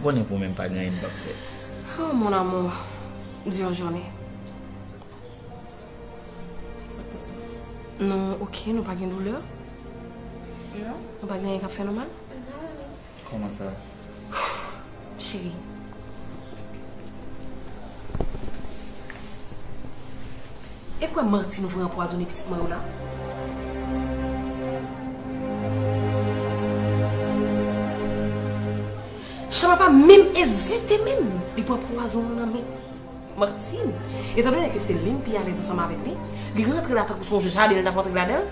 Mwen konen pou men pagnen yon bakpe? Oh, mon amon, diyon jounen. Sak pa sa? Non, okey, nou pagnen douleur. Yo? Non. Nou pagnen yon ka fenoman. Koman sa? Chéri. E kwen mèr ti nou vwen anpouwazounen pitik mè ou nan? Chama pas même hésiter même. Il prend poison dans main. Martine. Étant donné que c'est Lim qui ensemble avec lui, il rentre là tant son juge et il n'a pas rentré là-dedans.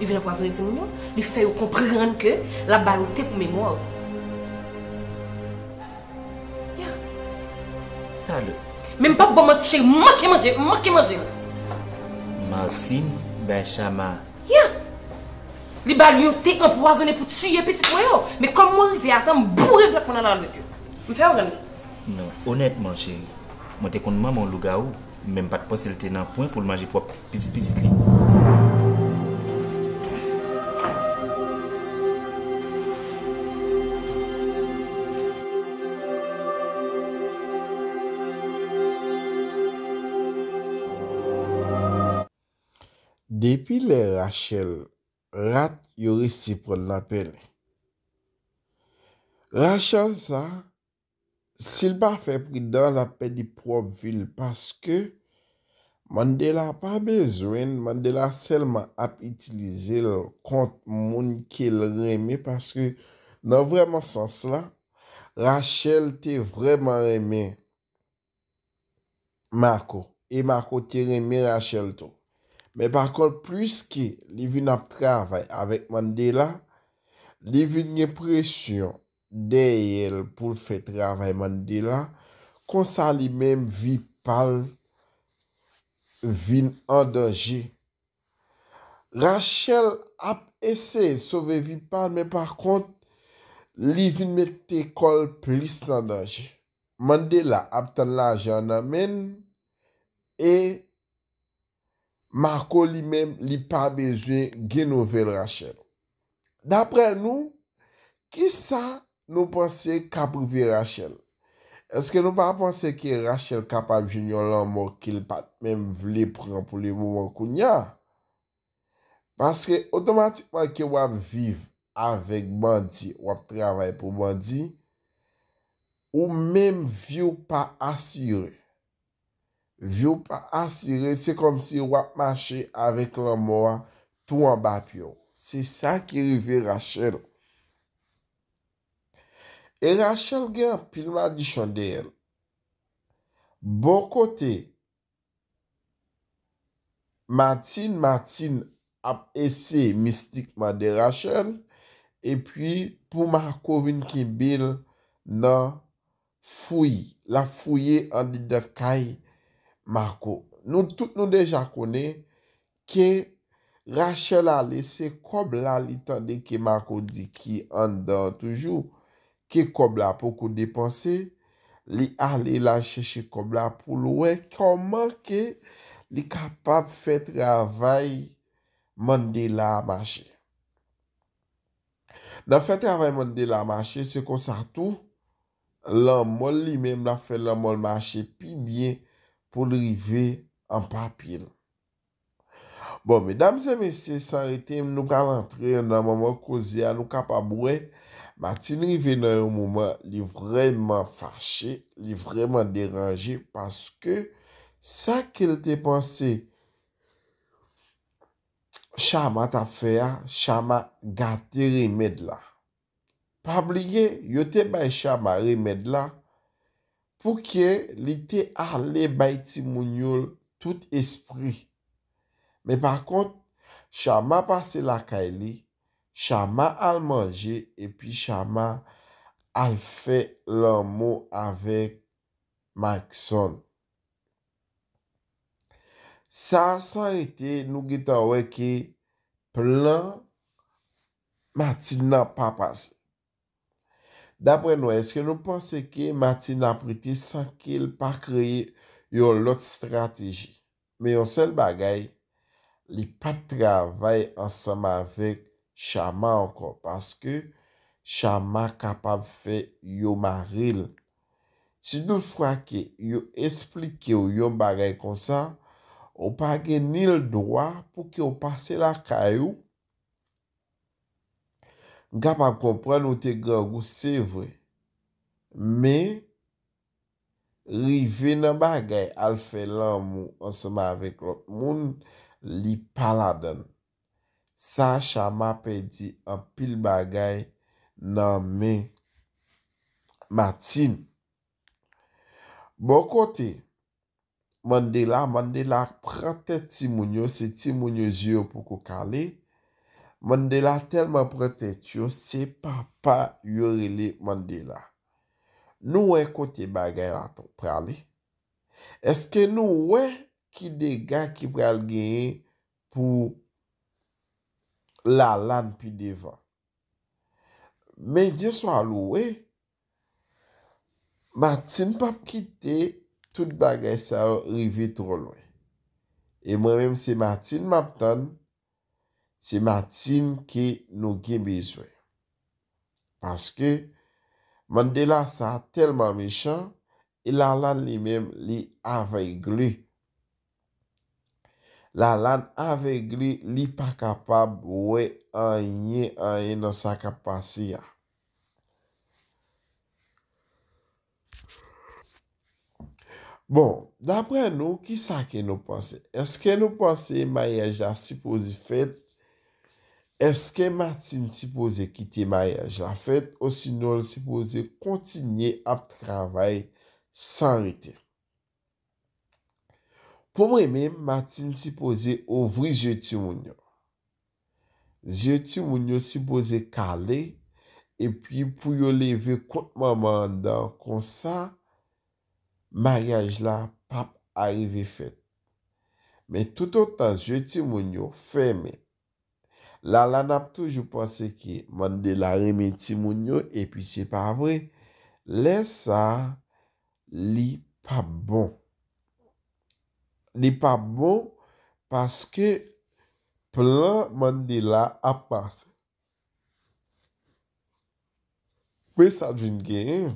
Il vient empoisonner Timon. Il fait comprendre que la est pour mémoire. Yeah. le. Même pas bon manger, manquer manger, manquer manger. Martine ben, Chama. Yeah. Les balles ont empoisonné pour tuer petits poils. Mais comme moi arrivé à temps bourré de pendant la nuit. Me fait Non, honnêtement chérie, moi te maman lougaou, même pas de possibilité dans point pour le manger pour petit petit Depuis les Rachel Rat yorisi pou l'apel. Rachel sa, sil pa fe pri dan l'apel di pro vil. Paske, mandela pa bezwen. Mandela selman ap itilize l kont moun ki l reme. Paske, nan vreman sens la, Rachel te vreman reme. Mako, e Mako te reme Rachel to. Men par kon, plus ki li vin ap travay avèk Mandela, li vin nye presyon deyèl pou fè travay Mandela, konsan li men Vipal vin andanje. Rachel ap ese sove Vipal, men par kon, li vin met ekol plis nan danje. Mandela ap tan la janamen e... Marco li mèm li pa bezwen genovel Rachel. Dapre nou, ki sa nou pense kap prouvi Rachel? Eske nou pa pense ki Rachel kap ap jounyon lan mò ki l pat mèm vle pran pou le mò mò kounyan? Panske otomatikman ki wap viv avèk bandi, wap travay pou bandi, ou mèm vyo pa asyre. Vyo pa asire, se kom si wap mache avèk lan mwa tou an bap yo. Se sa ki rive Rachel. E Rachel gen, pil mwa di chande el. Bo kote, Matin, Matin ap ese mistik mwa de Rachel. E pi pou mwa kovin ki bil nan fuy. La fuy e an di de kaj. Marco, nou tout nou deja kone ke Rachel a lese Kobla li tande ke Marco di ki an dan toujou ke Kobla poukou depanse li ale la chese Kobla pou loue koman ke li kapab fet ravay mande la mache nan fet ravay mande la mache se kon sa tou lan mol li menm la fe lan mol mache pi bien pou li rive en papil. Bon, mesdames et messieurs, san rete m nou kal entre nan maman koze a nou kapabouwe, ma ti rive nan yon mouman li vremen fache, li vremen derange, paske sa ke lte panse, chaman ta feya, chaman gate remedla. Pabliye, yote bay chaman remedla, pou kye li te ale bayti mounyol tout espri. Me pa kont, chaman pase la kay li, chaman al manje, epi chaman al fe lor mou avek Makson. Sansanite nou gita weke plan mati nan papase. Dapre nou, eske nou pense ki Matin apreti sankil pa kreyi yon lot strategi. Me yon sel bagay li pa travay ansama vek chaman ankon. Paske chaman kapab fe yon maril. Si nou fwa ki yon esplike ou yon bagay konsan, ou pa geni l doa pou ki ou pase la kayou, Gap ap kompren ou te ge ou se vre. Me, rive nan bagay al fe lan moun ansama avek lò. Moun li pala den. San chanman pe di an pil bagay nan me. Matin. Bon kote, mandela, mandela prate timounyo, se timounyo ziyo pou kou kale, Mandela telman pretet yo, se pa pa yorele Mandela. Nou wè kote bagay la tou prali? Eske nou wè ki degan ki pral genye pou la lan pi devan? Men diyo swa lou wè, Matin pap kite, tout bagay sa rive trolwen. E mwen mèm se Matin map tan, se matin ki nou gen bezwe. Paske, mandela sa telman mechan, e lalan li mem li avey glu. Lalan avey glu li pa kapab wè anye anye nan sa kapasyan. Bon, dapre nou, ki sa ke nou panse? Eske nou panse mayeja si pouzi fet Eske Matin sipoze kite mayaj la fet o sino li sipoze kontinye ap travay san rite. Po mremen, Matin sipoze ovri zye ti moun yo. Zye ti moun yo sipoze kale epi pou yo leve kont maman dan konsa mayaj la pap arive fet. Men tout an tan zye ti moun yo feme La lan ap toujou panse ki mandela remeti moun yo epi se pa vre. Le sa li pa bon. Li pa bon paske plan mandela ap panse. Pwè sa dvin gen?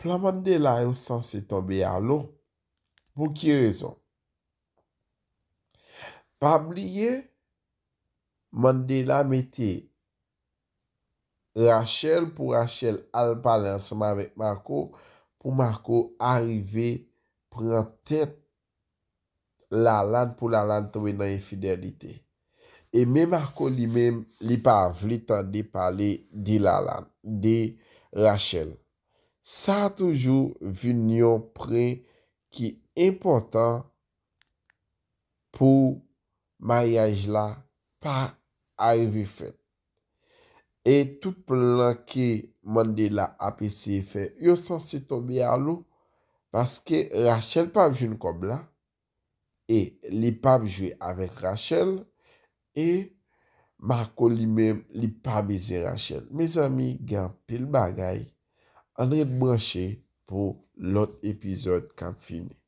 Plan mandela yon san se tobe alo. Pwè ki rezon? Pa bliye Mwen de la meti Rachel pou Rachel al pale anseman vek Marko pou Marko arive pren tet la lan pou la lan touwe nan yon fidelite. E men Marko li men li pa vli tan de pale di la lan, di Rachel. Sa toujou vinyon pre ki importan pou mayaj la pa Ayvi fèt. Et tout plan ki mande la apisi fèt. Yo san sito bi alou. Paske Rachel pa joun kob la. Et li pa joun avèk Rachel. Et Marco li mèm li pa beze Rachel. Mez ami gen pil bagay. An red branchè pou lot epizod kam finè.